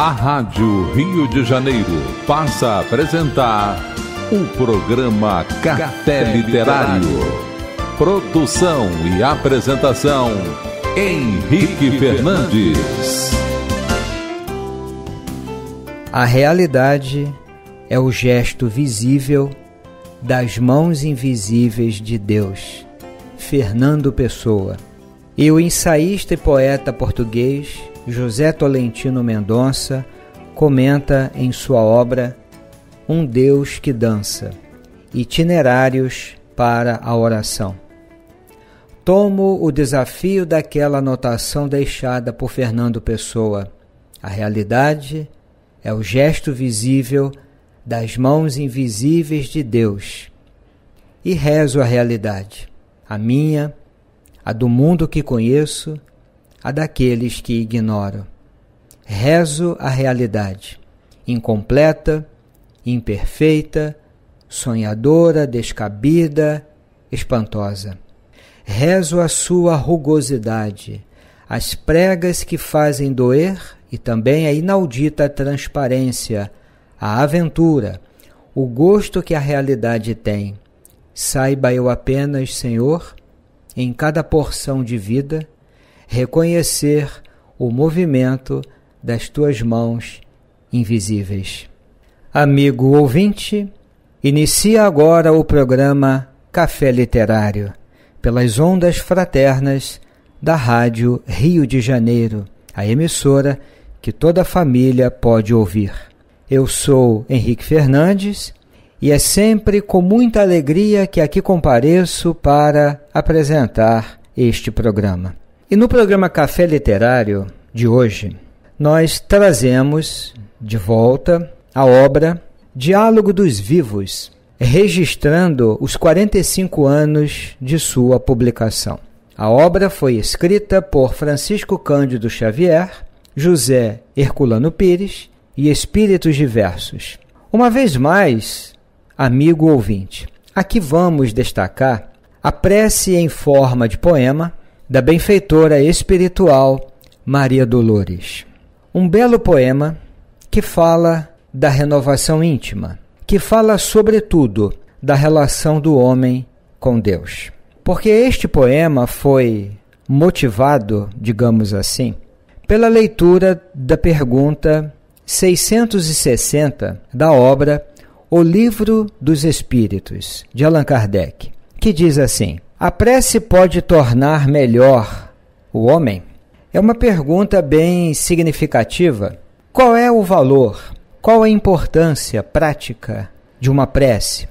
A Rádio Rio de Janeiro passa a apresentar o programa Café Literário. Produção e apresentação Henrique Fernandes. A realidade é o gesto visível das mãos invisíveis de Deus. Fernando Pessoa. E o ensaísta e poeta português José Tolentino Mendonça comenta em sua obra Um Deus que Dança Itinerários para a Oração. Tomo o desafio daquela anotação deixada por Fernando Pessoa. A realidade é o gesto visível das mãos invisíveis de Deus. E rezo a realidade, a minha, a do mundo que conheço a daqueles que ignoram. Rezo a realidade, incompleta, imperfeita, sonhadora, descabida, espantosa. Rezo a sua rugosidade, as pregas que fazem doer e também a inaudita transparência, a aventura, o gosto que a realidade tem. Saiba eu apenas, Senhor, em cada porção de vida, reconhecer o movimento das tuas mãos invisíveis. Amigo ouvinte, inicia agora o programa Café Literário, pelas ondas fraternas da Rádio Rio de Janeiro, a emissora que toda família pode ouvir. Eu sou Henrique Fernandes e é sempre com muita alegria que aqui compareço para apresentar este programa. E no programa Café Literário de hoje, nós trazemos de volta a obra Diálogo dos Vivos, registrando os 45 anos de sua publicação. A obra foi escrita por Francisco Cândido Xavier, José Herculano Pires e espíritos diversos. Uma vez mais, amigo ouvinte, aqui vamos destacar a prece em forma de poema da benfeitora espiritual Maria Dolores. Um belo poema que fala da renovação íntima, que fala, sobretudo, da relação do homem com Deus. Porque este poema foi motivado, digamos assim, pela leitura da pergunta 660 da obra O Livro dos Espíritos, de Allan Kardec, que diz assim: a prece pode tornar melhor o homem? É uma pergunta bem significativa. Qual é o valor, qual a importância prática de uma prece,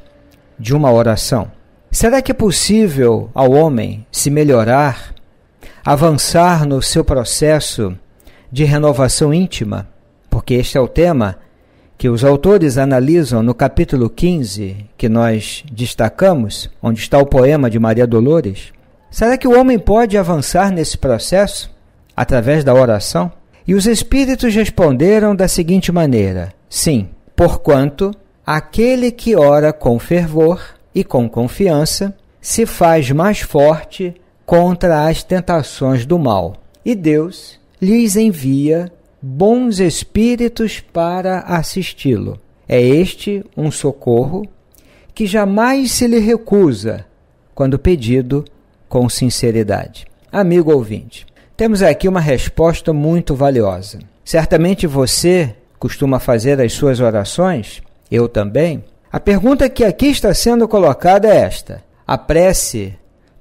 de uma oração? Será que é possível ao homem se melhorar, avançar no seu processo de renovação íntima? Porque este é o tema que os autores analisam no capítulo 15, que nós destacamos, onde está o poema de Maria Dolores, será que o homem pode avançar nesse processo através da oração? E os espíritos responderam da seguinte maneira: Sim, porquanto aquele que ora com fervor e com confiança se faz mais forte contra as tentações do mal, e Deus lhes envia bons espíritos para assisti-lo. É este um socorro que jamais se lhe recusa quando pedido com sinceridade. Amigo ouvinte, temos aqui uma resposta muito valiosa. Certamente você costuma fazer as suas orações, eu também. A pergunta que aqui está sendo colocada é esta: a prece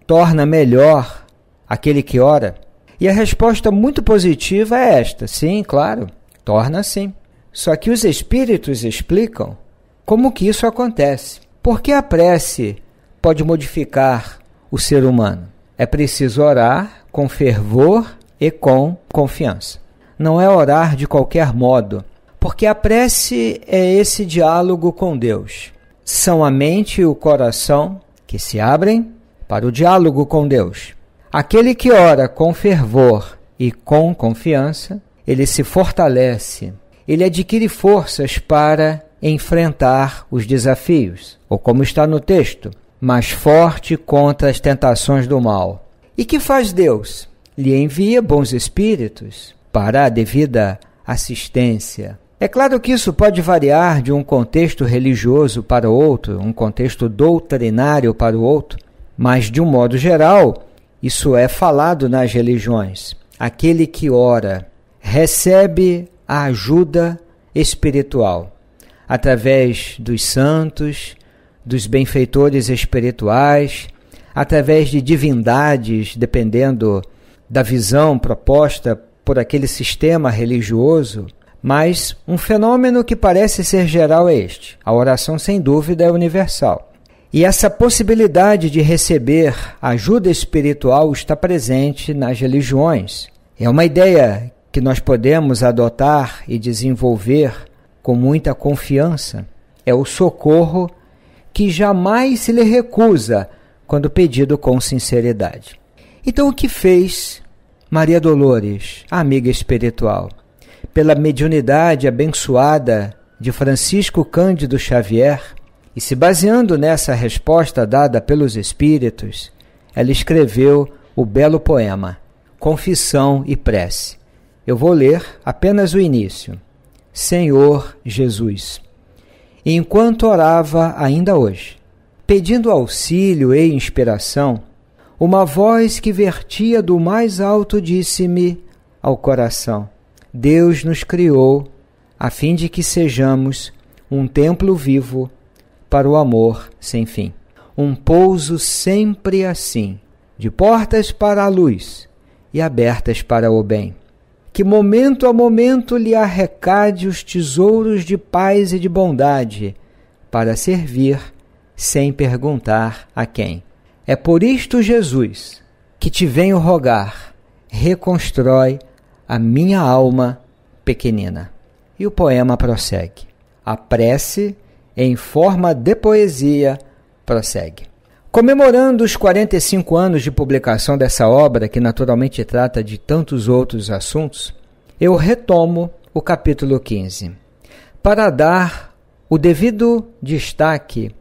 torna melhor aquele que ora? E a resposta muito positiva é esta: sim, claro, torna sim. Só que os espíritos explicam como que isso acontece. Porque a prece pode modificar o ser humano? É preciso orar com fervor e com confiança. Não é orar de qualquer modo, porque a prece é esse diálogo com Deus. São a mente e o coração que se abrem para o diálogo com Deus. Aquele que ora com fervor e com confiança, ele se fortalece, ele adquire forças para enfrentar os desafios, ou como está no texto, mais forte contra as tentações do mal. E que faz Deus? Lhe envia bons espíritos para a devida assistência. É claro que isso pode variar de um contexto religioso para outro, um contexto doutrinário para o outro, mas de um modo geral, isso é falado nas religiões. Aquele que ora recebe a ajuda espiritual através dos santos, dos benfeitores espirituais, através de divindades, dependendo da visão proposta por aquele sistema religioso. Mas um fenômeno que parece ser geral é este: a oração, sem dúvida, é universal. E essa possibilidade de receber ajuda espiritual está presente nas religiões. É uma ideia que nós podemos adotar e desenvolver com muita confiança. É o socorro que jamais se lhe recusa quando pedido com sinceridade. Então, o que fez Maria Dolores, a amiga espiritual? Pela mediunidade abençoada de Francisco Cândido Xavier, e se baseando nessa resposta dada pelos espíritos, ela escreveu o belo poema Confissão e Prece. Eu vou ler apenas o início. Senhor Jesus. Enquanto orava ainda hoje, pedindo auxílio e inspiração, uma voz que vertia do mais alto disse-me ao coração: Deus nos criou a fim de que sejamos um templo vivo para o amor sem fim. Um pouso sempre assim, de portas para a luz e abertas para o bem. Que momento a momento lhe arrecade os tesouros de paz e de bondade, para servir sem perguntar a quem. É por isto, Jesus, que te venho rogar, reconstrói a minha alma pequenina. E o poema prossegue. A prece em forma de poesia, prossegue. Comemorando os 45 anos de publicação dessa obra, que naturalmente trata de tantos outros assuntos, eu retomo o capítulo 15, para dar o devido destaque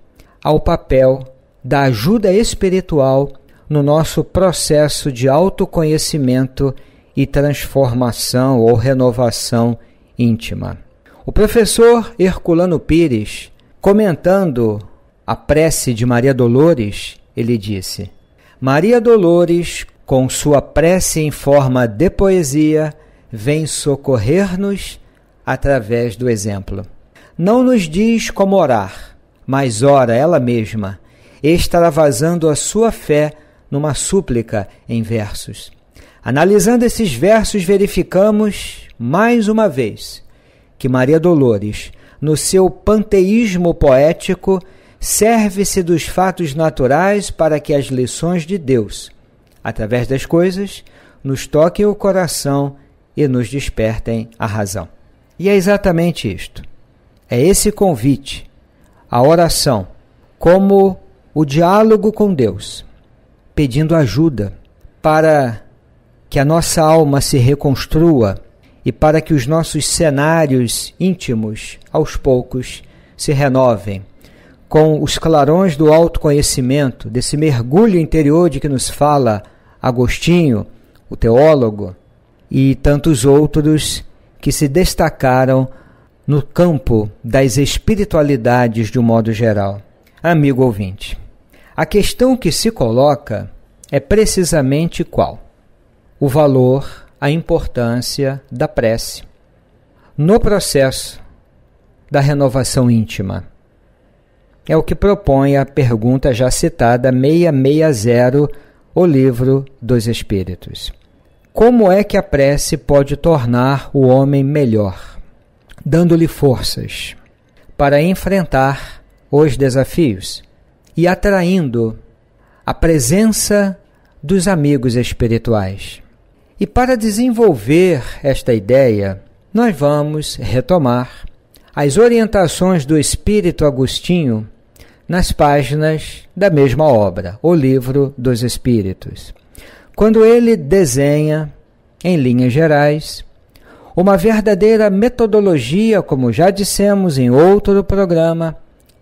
ao papel da ajuda espiritual no nosso processo de autoconhecimento e transformação ou renovação íntima. O professor Herculano Pires Comentando a prece de Maria Dolores, ele disse: Maria Dolores, com sua prece em forma de poesia, vem socorrer-nos através do exemplo. Não nos diz como orar, mas ora ela mesma, extravasando a sua fé numa súplica em versos. Analisando esses versos, verificamos, mais uma vez, que Maria Dolores no seu panteísmo poético, serve-se dos fatos naturais para que as lições de Deus, através das coisas, nos toquem o coração e nos despertem a razão. E é exatamente isto. É esse convite, a oração, como o diálogo com Deus, pedindo ajuda para que a nossa alma se reconstrua e para que os nossos cenários íntimos, aos poucos, se renovem. Com os clarões do autoconhecimento, desse mergulho interior de que nos fala Agostinho, o teólogo, e tantos outros que se destacaram no campo das espiritualidades de um modo geral. Amigo ouvinte, a questão que se coloca é precisamente qual? O valor a importância da prece. No processo da renovação íntima, é o que propõe a pergunta já citada 660, o livro dos Espíritos. Como é que a prece pode tornar o homem melhor? Dando-lhe forças para enfrentar os desafios e atraindo a presença dos amigos espirituais. E para desenvolver esta ideia, nós vamos retomar as orientações do Espírito Agostinho nas páginas da mesma obra, O Livro dos Espíritos, quando ele desenha, em linhas gerais, uma verdadeira metodologia, como já dissemos em outro programa,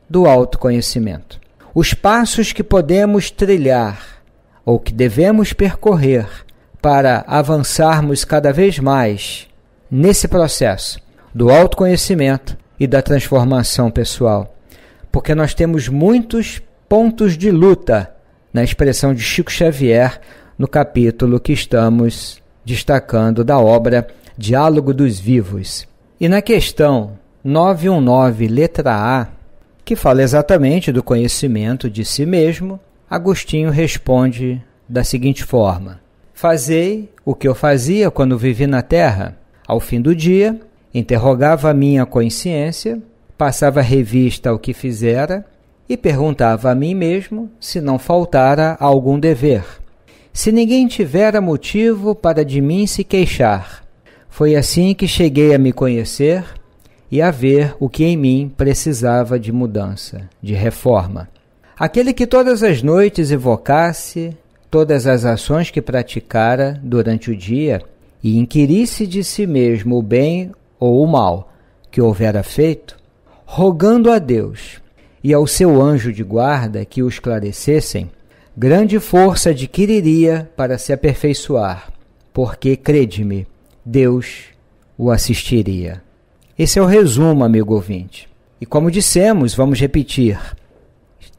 do autoconhecimento. Os passos que podemos trilhar ou que devemos percorrer para avançarmos cada vez mais nesse processo do autoconhecimento e da transformação pessoal. Porque nós temos muitos pontos de luta, na expressão de Chico Xavier, no capítulo que estamos destacando da obra Diálogo dos Vivos. E na questão 919, letra A, que fala exatamente do conhecimento de si mesmo, Agostinho responde da seguinte forma: Fazei o que eu fazia quando vivi na terra. Ao fim do dia, interrogava a minha consciência, passava revista ao que fizera e perguntava a mim mesmo se não faltara algum dever. Se ninguém tivera motivo para de mim se queixar. Foi assim que cheguei a me conhecer e a ver o que em mim precisava de mudança, de reforma. Aquele que todas as noites evocasse todas as ações que praticara durante o dia e inquirisse de si mesmo o bem ou o mal que houvera feito, rogando a Deus e ao seu anjo de guarda que o esclarecessem, grande força adquiriria para se aperfeiçoar, porque, crede-me, Deus o assistiria. Esse é o resumo, amigo ouvinte. E como dissemos, vamos repetir: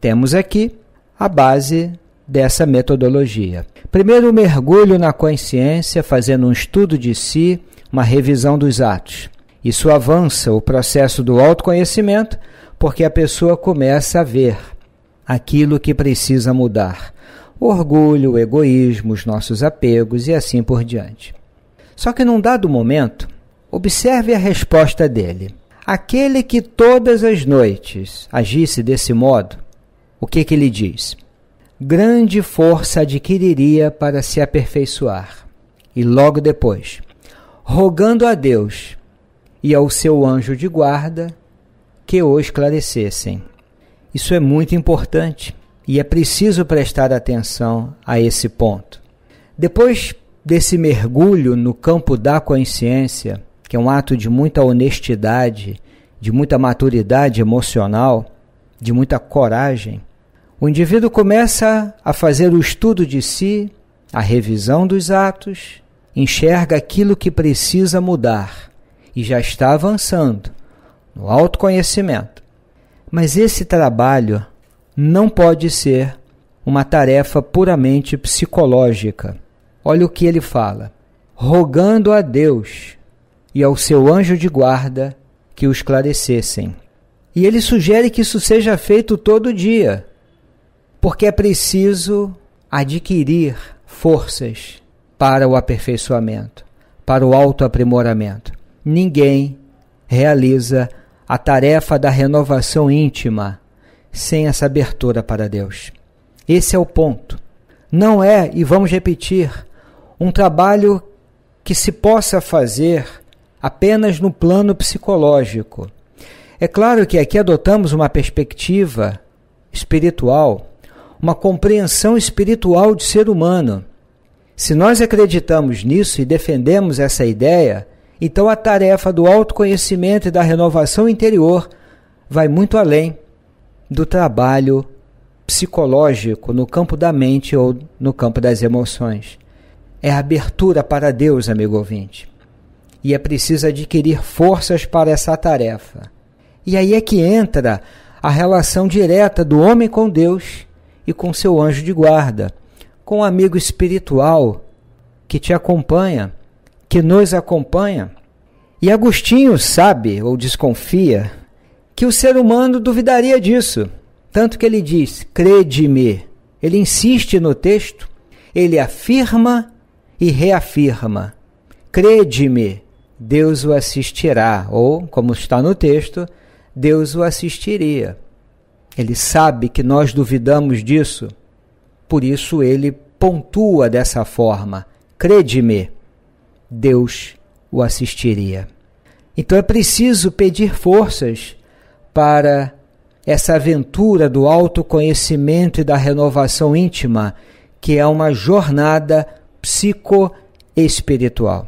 temos aqui a base dessa metodologia. Primeiro, o mergulho na consciência, fazendo um estudo de si, uma revisão dos atos. Isso avança o processo do autoconhecimento, porque a pessoa começa a ver aquilo que precisa mudar: o orgulho, o egoísmo, os nossos apegos e assim por diante. Só que num dado momento, observe a resposta dele. Aquele que todas as noites agisse desse modo, o que, que ele diz? grande força adquiriria para se aperfeiçoar. E logo depois, rogando a Deus e ao seu anjo de guarda que o esclarecessem. Isso é muito importante e é preciso prestar atenção a esse ponto. Depois desse mergulho no campo da consciência, que é um ato de muita honestidade, de muita maturidade emocional, de muita coragem, o indivíduo começa a fazer o estudo de si, a revisão dos atos, enxerga aquilo que precisa mudar e já está avançando no autoconhecimento. Mas esse trabalho não pode ser uma tarefa puramente psicológica. Olha o que ele fala: rogando a Deus e ao seu anjo de guarda que o esclarecessem. E ele sugere que isso seja feito todo dia, porque é preciso adquirir forças para o aperfeiçoamento, para o autoaprimoramento. Ninguém realiza a tarefa da renovação íntima sem essa abertura para Deus. Esse é o ponto. Não é, e vamos repetir, um trabalho que se possa fazer apenas no plano psicológico. É claro que aqui adotamos uma perspectiva espiritual uma compreensão espiritual de ser humano. Se nós acreditamos nisso e defendemos essa ideia, então a tarefa do autoconhecimento e da renovação interior vai muito além do trabalho psicológico no campo da mente ou no campo das emoções. É abertura para Deus, amigo ouvinte. E é preciso adquirir forças para essa tarefa. E aí é que entra a relação direta do homem com Deus e com seu anjo de guarda, com o um amigo espiritual que te acompanha, que nos acompanha. E Agostinho sabe ou desconfia que o ser humano duvidaria disso, tanto que ele diz: crede-me. Ele insiste no texto, ele afirma e reafirma: crede-me, Deus o assistirá, ou, como está no texto, Deus o assistiria. Ele sabe que nós duvidamos disso, por isso ele pontua dessa forma: crede-me, Deus o assistiria. Então é preciso pedir forças para essa aventura do autoconhecimento e da renovação íntima, que é uma jornada psicoespiritual.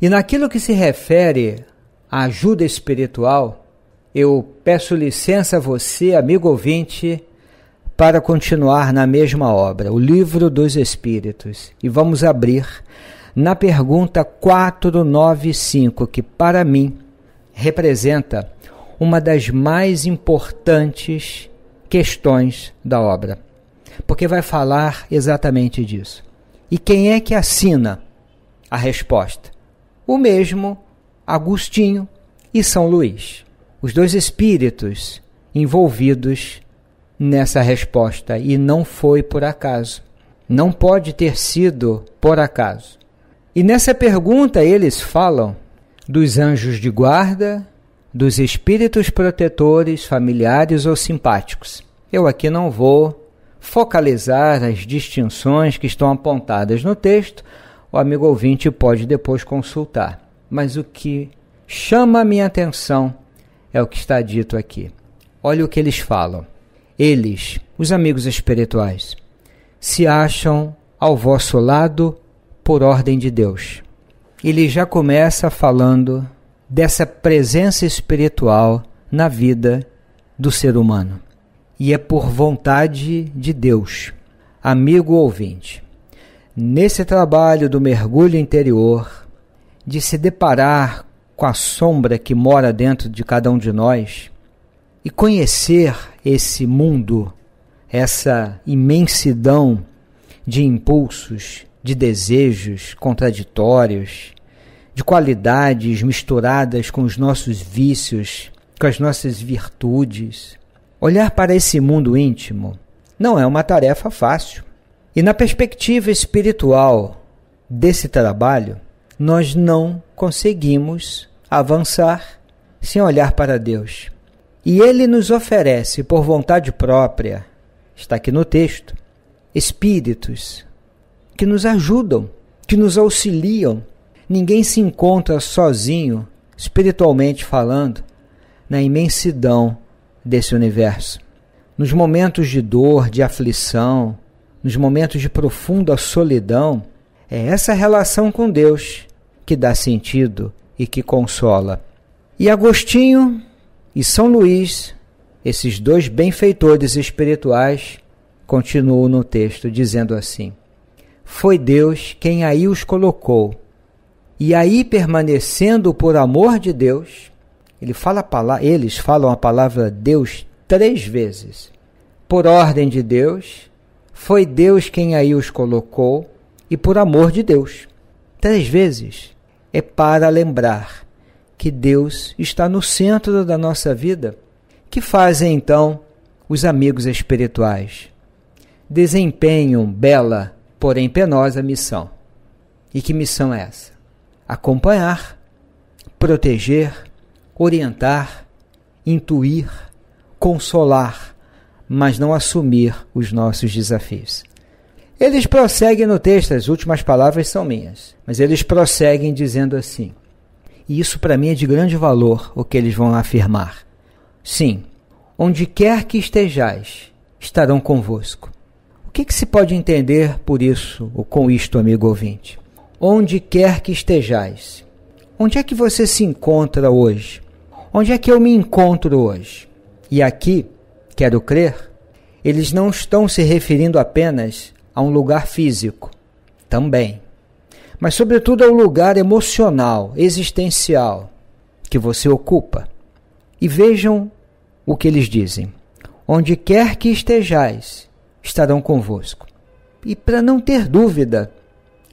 E naquilo que se refere à ajuda espiritual, eu peço licença a você, amigo ouvinte, para continuar na mesma obra, o Livro dos Espíritos. E vamos abrir na pergunta 495, que para mim representa uma das mais importantes questões da obra, porque vai falar exatamente disso. E quem é que assina a resposta? O mesmo Agostinho e São Luís os dois espíritos envolvidos nessa resposta e não foi por acaso. Não pode ter sido por acaso. E nessa pergunta eles falam dos anjos de guarda, dos espíritos protetores, familiares ou simpáticos. Eu aqui não vou focalizar as distinções que estão apontadas no texto, o amigo ouvinte pode depois consultar. Mas o que chama a minha atenção é o que está dito aqui. Olha o que eles falam. Eles, os amigos espirituais, se acham ao vosso lado por ordem de Deus. Ele já começa falando dessa presença espiritual na vida do ser humano. E é por vontade de Deus. Amigo ouvinte, nesse trabalho do mergulho interior, de se deparar com a sombra que mora dentro de cada um de nós e conhecer esse mundo, essa imensidão de impulsos, de desejos contraditórios, de qualidades misturadas com os nossos vícios, com as nossas virtudes. Olhar para esse mundo íntimo não é uma tarefa fácil. E na perspectiva espiritual desse trabalho, nós não conseguimos avançar sem olhar para Deus. E ele nos oferece, por vontade própria, está aqui no texto, espíritos que nos ajudam, que nos auxiliam. Ninguém se encontra sozinho, espiritualmente falando, na imensidão desse universo. Nos momentos de dor, de aflição, nos momentos de profunda solidão, é essa relação com Deus que dá sentido e que consola. E Agostinho e São Luís, esses dois benfeitores espirituais, continuam no texto dizendo assim: Foi Deus quem aí os colocou. E aí permanecendo por amor de Deus, ele fala palavra, eles falam a palavra Deus três vezes. Por ordem de Deus, foi Deus quem aí os colocou e por amor de Deus. Três vezes é para lembrar que Deus está no centro da nossa vida. Que fazem então os amigos espirituais? Desempenham bela, porém penosa missão. E que missão é essa? Acompanhar, proteger, orientar, intuir, consolar, mas não assumir os nossos desafios. Eles prosseguem no texto, as últimas palavras são minhas, mas eles prosseguem dizendo assim. E isso para mim é de grande valor o que eles vão afirmar. Sim, onde quer que estejais, estarão convosco. O que, que se pode entender por isso ou com isto, amigo ouvinte? Onde quer que estejais. Onde é que você se encontra hoje? Onde é que eu me encontro hoje? E aqui, quero crer, eles não estão se referindo apenas a um lugar físico também, mas, sobretudo, ao lugar emocional, existencial que você ocupa. E vejam o que eles dizem: Onde quer que estejais, estarão convosco. E para não ter dúvida,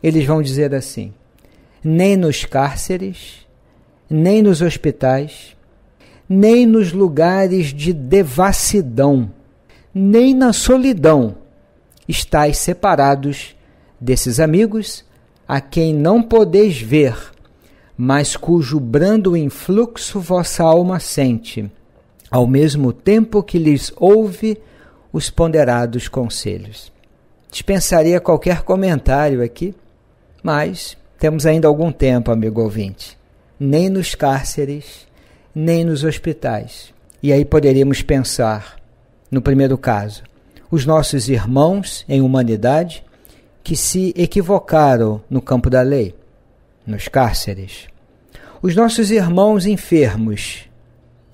eles vão dizer assim: nem nos cárceres, nem nos hospitais, nem nos lugares de devassidão, nem na solidão estáis separados desses amigos, a quem não podeis ver, mas cujo brando influxo vossa alma sente, ao mesmo tempo que lhes ouve os ponderados conselhos. Dispensaria qualquer comentário aqui, mas temos ainda algum tempo, amigo ouvinte. Nem nos cárceres, nem nos hospitais. E aí poderíamos pensar, no primeiro caso, os nossos irmãos em humanidade que se equivocaram no campo da lei, nos cárceres, os nossos irmãos enfermos,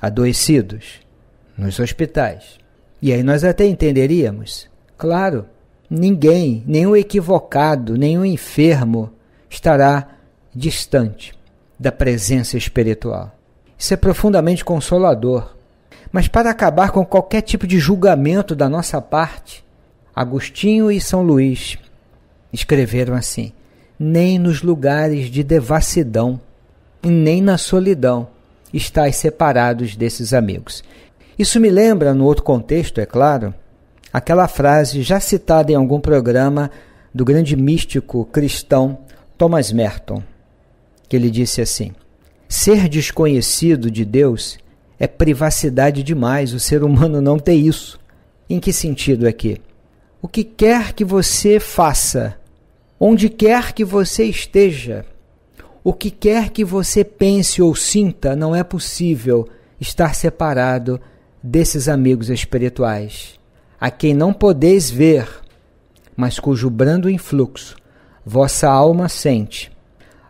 adoecidos, nos hospitais. E aí nós até entenderíamos, claro, ninguém, nenhum equivocado, nenhum enfermo estará distante da presença espiritual. Isso é profundamente consolador. Mas para acabar com qualquer tipo de julgamento da nossa parte, Agostinho e São Luís escreveram assim: Nem nos lugares de devassidão e nem na solidão estáis separados desses amigos. Isso me lembra, no outro contexto, é claro, aquela frase já citada em algum programa do grande místico cristão Thomas Merton, que ele disse assim: Ser desconhecido de Deus é privacidade demais. O ser humano não tem isso. Em que sentido é que? O que quer que você faça, onde quer que você esteja, o que quer que você pense ou sinta, não é possível estar separado desses amigos espirituais, a quem não podeis ver, mas cujo brando influxo vossa alma sente,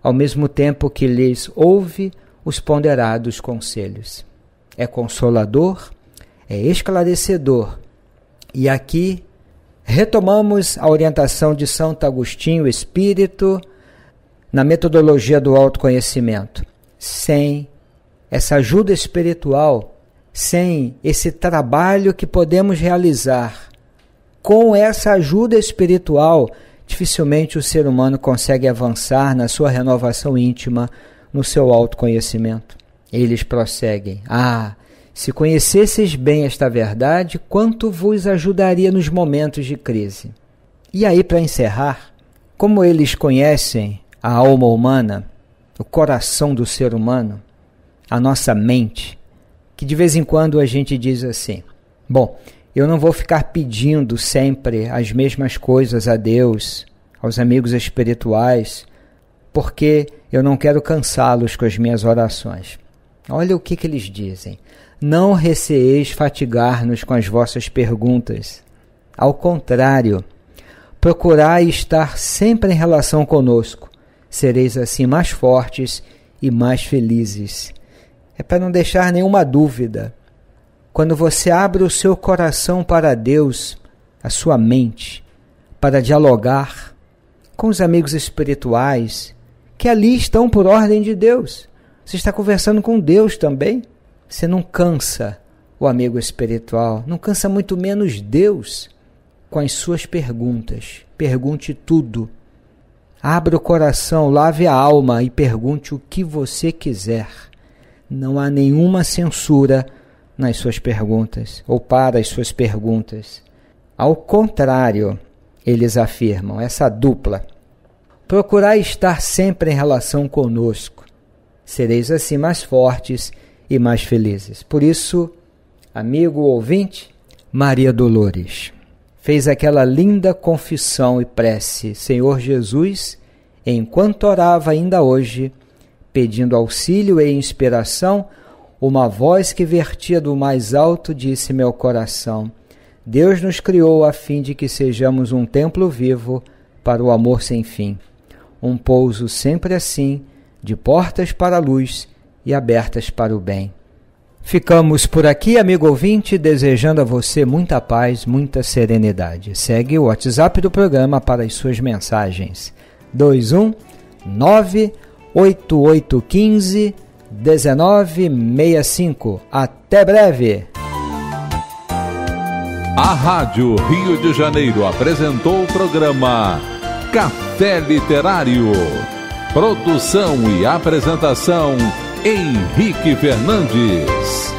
ao mesmo tempo que lhes ouve os ponderados conselhos é consolador, é esclarecedor. E aqui retomamos a orientação de Santo Agostinho, espírito, na metodologia do autoconhecimento. Sem essa ajuda espiritual, sem esse trabalho que podemos realizar, com essa ajuda espiritual, dificilmente o ser humano consegue avançar na sua renovação íntima, no seu autoconhecimento. Eles prosseguem: Ah, se conhecesseis bem esta verdade, quanto vos ajudaria nos momentos de crise. E aí, para encerrar, como eles conhecem a alma humana, o coração do ser humano, a nossa mente, que de vez em quando a gente diz assim: bom, eu não vou ficar pedindo sempre as mesmas coisas a Deus, aos amigos espirituais, porque eu não quero cansá-los com as minhas orações. Olha o que, que eles dizem. Não receeis fatigar-nos com as vossas perguntas. Ao contrário, procurai estar sempre em relação conosco. Sereis assim mais fortes e mais felizes. É para não deixar nenhuma dúvida. Quando você abre o seu coração para Deus, a sua mente, para dialogar com os amigos espirituais que ali estão por ordem de Deus, você está conversando com Deus também. Você não cansa o amigo espiritual, não cansa muito menos Deus com as suas perguntas. Pergunte tudo. Abra o coração, lave a alma e pergunte o que você quiser. Não há nenhuma censura nas suas perguntas ou para as suas perguntas. Ao contrário, eles afirmam, essa dupla. Procurar estar sempre em relação conosco Sereis assim mais fortes e mais felizes. Por isso, amigo ouvinte, Maria Dolores fez aquela linda confissão e prece: Senhor Jesus, enquanto orava ainda hoje, pedindo auxílio e inspiração, uma voz que vertia do mais alto disse meu coração: Deus nos criou a fim de que sejamos um templo vivo para o amor sem fim. Um pouso sempre assim de portas para a luz e abertas para o bem. Ficamos por aqui, amigo ouvinte, desejando a você muita paz, muita serenidade. Segue o WhatsApp do programa para as suas mensagens. 21 98815 1965. Até breve! A Rádio Rio de Janeiro apresentou o programa Café Literário. Produção e apresentação Henrique Fernandes.